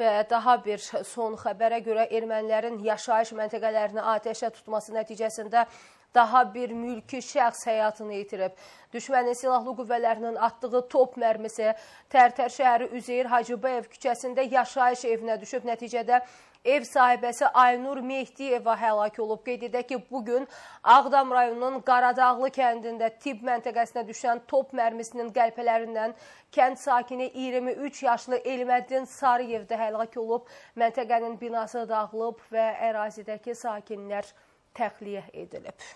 Və daha bir son xəbərə görə ermənilərin yaşayış məntəqələrini atəşə tutması nəticəsində daha bir mülki şəxs həyatını itirib. Düşmənin silahlı qüvvələrinin atdığı top mərmisi Tərtər şəhəri Üzeyir Hacıbayev küçəsində yaşayış evinə düşüb. Nəticədə ev sahibəsi Aynur Mehdiyeva həlak olub. Qeyd edək ki, bugün Ağdam rayonunun Qaradağlı kəndində tibb məntəqəsinə düşən top mərmisinin qəlpələrindən kənd sakini 23 yaşlı Elmədin Sarıyev də həlak olub, məntəqənin binası dağılıb və ərazidəki sakinlər təxliyə edilib.